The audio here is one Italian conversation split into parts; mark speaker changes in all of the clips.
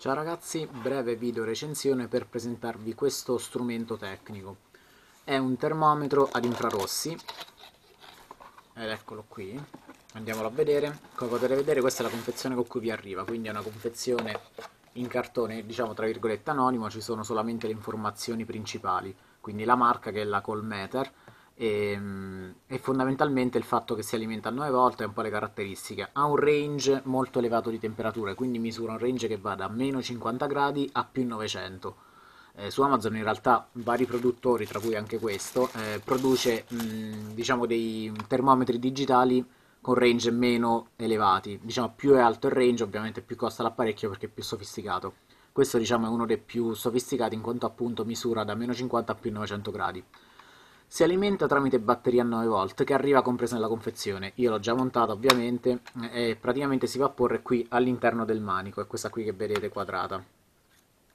Speaker 1: Ciao ragazzi, breve video recensione per presentarvi questo strumento tecnico. È un termometro ad infrarossi, ed eccolo qui, andiamolo a vedere. Come potete vedere questa è la confezione con cui vi arriva, quindi è una confezione in cartone, diciamo tra virgolette anonimo, ci sono solamente le informazioni principali, quindi la marca che è la Colmeter, e, ehm, e, fondamentalmente il fatto che si alimenta 9 volte è un po' le caratteristiche. Ha un range molto elevato di temperature, quindi misura un range che va da meno 50 gradi a più 900. Eh, su Amazon in realtà vari produttori, tra cui anche questo, eh, produce mh, diciamo dei termometri digitali con range meno elevati. Diciamo più è alto il range, ovviamente più costa l'apparecchio perché è più sofisticato. Questo diciamo è uno dei più sofisticati in quanto appunto misura da meno 50 a più 900 gradi. Si alimenta tramite batteria 9 v che arriva compresa nella confezione. Io l'ho già montata ovviamente e praticamente si va a porre qui all'interno del manico, è questa qui che vedete quadrata.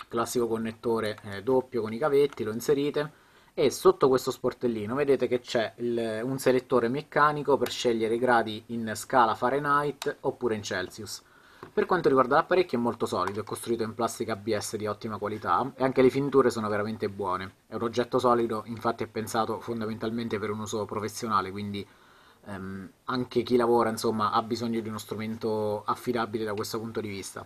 Speaker 1: Classico connettore eh, doppio con i cavetti, lo inserite e sotto questo sportellino vedete che c'è un selettore meccanico per scegliere i gradi in scala Fahrenheit oppure in Celsius. Per quanto riguarda l'apparecchio è molto solido, è costruito in plastica ABS di ottima qualità e anche le finiture sono veramente buone. È un oggetto solido, infatti è pensato fondamentalmente per un uso professionale, quindi ehm, anche chi lavora insomma, ha bisogno di uno strumento affidabile da questo punto di vista.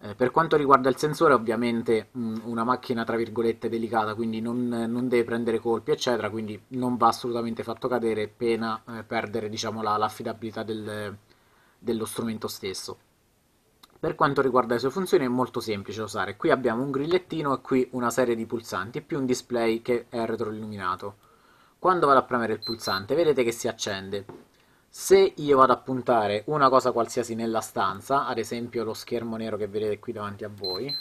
Speaker 1: Eh, per quanto riguarda il sensore, ovviamente mh, mm, una macchina tra virgolette delicata, quindi non, non, deve prendere colpi, eccetera, quindi non va assolutamente fatto cadere, pena eh, perdere diciamo, l'affidabilità del, dello strumento stesso. Per quanto riguarda le sue funzioni è molto semplice usare, qui abbiamo un grillettino e qui una serie di pulsanti e più un display che è retroilluminato. Quando vado a premere il pulsante vedete che si accende. Se io vado a puntare una cosa qualsiasi nella stanza, ad esempio lo schermo nero che vedete qui davanti a voi,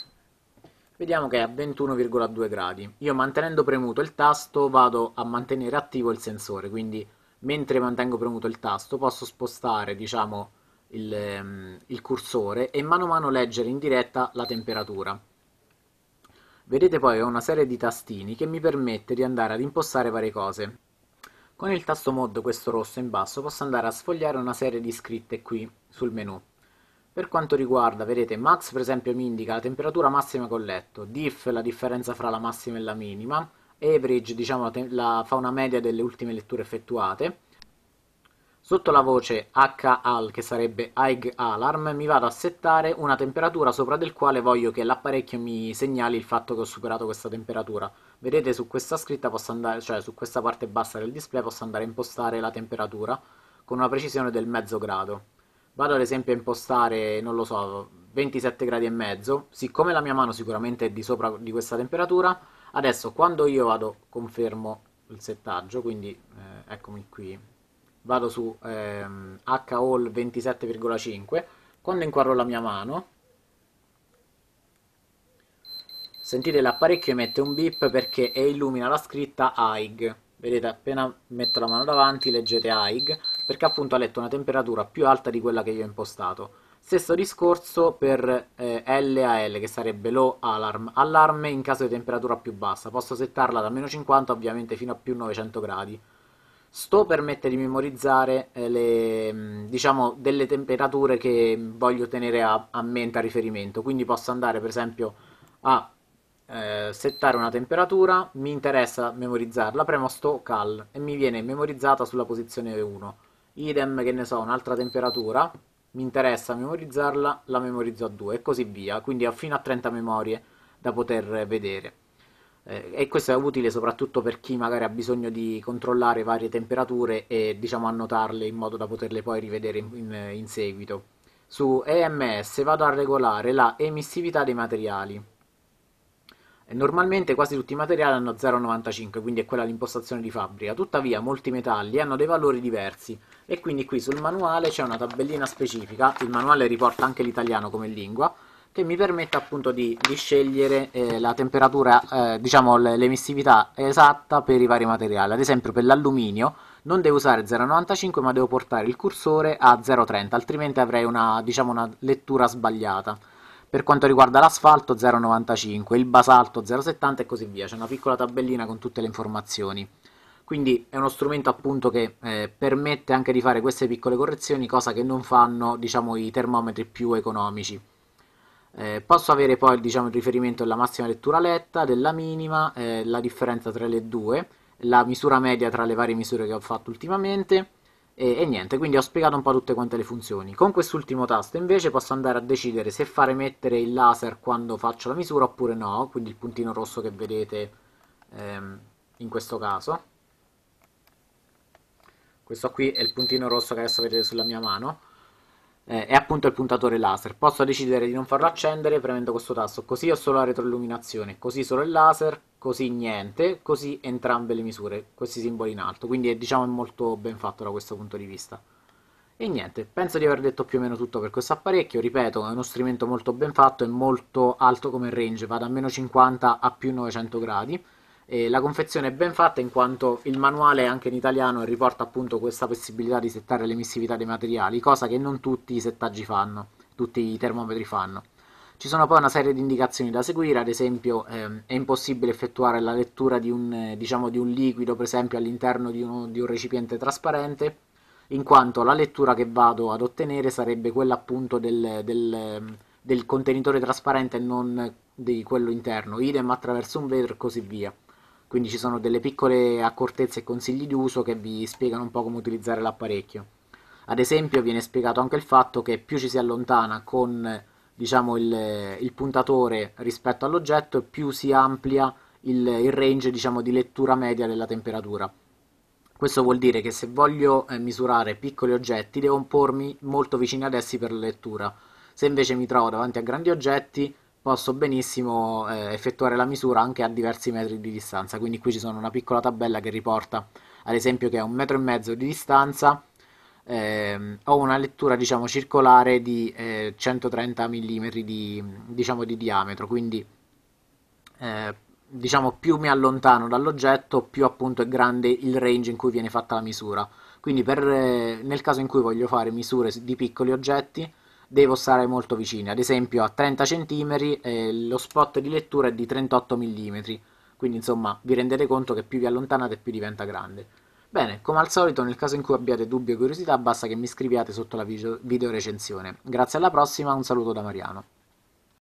Speaker 1: vediamo che è a 21,2 gradi. Io mantenendo premuto il tasto vado a mantenere attivo il sensore, quindi mentre mantengo premuto il tasto posso spostare, diciamo, il, ehm, il cursore e mano a mano leggere in diretta la temperatura. Vedete poi ho una serie di tastini che mi permette di andare ad impostare varie cose. Con il tasto mod, questo rosso in basso, posso andare a sfogliare una serie di scritte qui sul menu. Per quanto riguarda, vedete, max per esempio mi indica la temperatura massima che ho letto, diff la differenza fra la massima e la minima, average diciamo, la, fa una media delle ultime letture effettuate, Sotto la voce HAL, che sarebbe High Alarm, mi vado a settare una temperatura sopra del quale voglio che l'apparecchio mi segnali il fatto che ho superato questa temperatura. Vedete su questa scritta posso andare, cioè su questa parte bassa del display posso andare a impostare la temperatura con una precisione del mezzo grado. Vado ad esempio a impostare, non lo so, 27 gradi e mezzo, siccome la mia mano sicuramente è di sopra di questa temperatura, adesso quando io vado confermo il settaggio, quindi eh, eccomi qui vado su ehm, hall 27,5 quando inquadro la mia mano sentite l'apparecchio emette un beep perché illumina la scritta AIG vedete appena metto la mano davanti leggete AIG perché appunto ha letto una temperatura più alta di quella che io ho impostato stesso discorso per eh, LAL che sarebbe low alarm allarme in caso di temperatura più bassa posso settarla da meno 50 ovviamente fino a più 900 gradi Sto permette di memorizzare eh, le, mm, diciamo, delle temperature che voglio tenere a, a, mente a riferimento, quindi posso andare per esempio a eh, settare una temperatura, mi interessa memorizzarla, premo sto cal e mi viene memorizzata sulla posizione 1. Idem che ne so, un'altra temperatura, mi interessa memorizzarla, la memorizzo a 2 e così via, quindi ho fino a 30 memorie da poter vedere. Eh, e questo è utile soprattutto per chi magari ha bisogno di controllare varie temperature e diciamo annotarle in modo da poterle poi rivedere in, in, in seguito. Su EMS vado a regolare la emissività dei materiali. Eh, normalmente quasi tutti i materiali hanno 0,95, quindi è quella l'impostazione di fabbrica. Tuttavia molti metalli hanno dei valori diversi e quindi qui sul manuale c'è una tabellina specifica, il manuale riporta anche l'italiano come lingua, che mi permette appunto di, di scegliere eh, la temperatura, eh, diciamo l'emissività esatta per i vari materiali. Ad esempio per l'alluminio non devo usare 0,95 ma devo portare il cursore a 0,30, altrimenti avrei una, diciamo, una lettura sbagliata. Per quanto riguarda l'asfalto 0,95, il basalto 0,70 e così via, c'è una piccola tabellina con tutte le informazioni. Quindi è uno strumento appunto che eh, permette anche di fare queste piccole correzioni, cosa che non fanno diciamo, i termometri più economici. Eh, posso avere poi diciamo, il riferimento della massima lettura letta, della minima, eh, la differenza tra le due, la misura media tra le varie misure che ho fatto ultimamente e, e niente, quindi ho spiegato un po' tutte quante le funzioni. Con quest'ultimo tasto invece posso andare a decidere se fare mettere il laser quando faccio la misura oppure no, quindi il puntino rosso che vedete ehm, in questo caso. Questo qui è il puntino rosso che adesso vedete sulla mia mano eh, è appunto il puntatore laser. Posso decidere di non farlo accendere premendo questo tasto, così ho solo la retroilluminazione, così solo il laser, così niente, così entrambe le misure, questi simboli in alto, quindi è, diciamo è molto ben fatto da questo punto di vista. E niente, penso di aver detto più o meno tutto per questo apparecchio, ripeto, è uno strumento molto ben fatto e molto alto come range, va da meno 50 a più 900 gradi, e la confezione è ben fatta in quanto il manuale anche in italiano riporta appunto questa possibilità di settare l'emissività dei materiali, cosa che non tutti i settaggi fanno, tutti i termometri fanno. Ci sono poi una serie di indicazioni da seguire, ad esempio ehm, è impossibile effettuare la lettura di un, eh, diciamo, di un liquido, per esempio all'interno di, uno, di un recipiente trasparente, in quanto la lettura che vado ad ottenere sarebbe quella appunto del, del, ehm, del contenitore trasparente e non di quello interno, idem attraverso un vetro e così via quindi ci sono delle piccole accortezze e consigli di uso che vi spiegano un po' come utilizzare l'apparecchio. Ad esempio viene spiegato anche il fatto che più ci si allontana con diciamo, il, il, puntatore rispetto all'oggetto, più si amplia il, il range diciamo, di lettura media della temperatura. Questo vuol dire che se voglio eh, misurare piccoli oggetti devo pormi molto vicino ad essi per la lettura. Se invece mi trovo davanti a grandi oggetti posso benissimo eh, effettuare la misura anche a diversi metri di distanza. Quindi qui ci sono una piccola tabella che riporta ad esempio che a un metro e mezzo di distanza eh, ho una lettura diciamo circolare di eh, 130 mm di, diciamo, di diametro, quindi eh, diciamo più mi allontano dall'oggetto più appunto è grande il range in cui viene fatta la misura. Quindi per, eh, nel caso in cui voglio fare misure di piccoli oggetti devo stare molto vicini. ad esempio a 30 cm eh, lo spot di lettura è di 38 mm, quindi insomma vi rendete conto che più vi allontanate più diventa grande. Bene, come al solito nel caso in cui abbiate dubbi o curiosità basta che mi scriviate sotto la video recensione. Grazie alla prossima, un saluto da Mariano.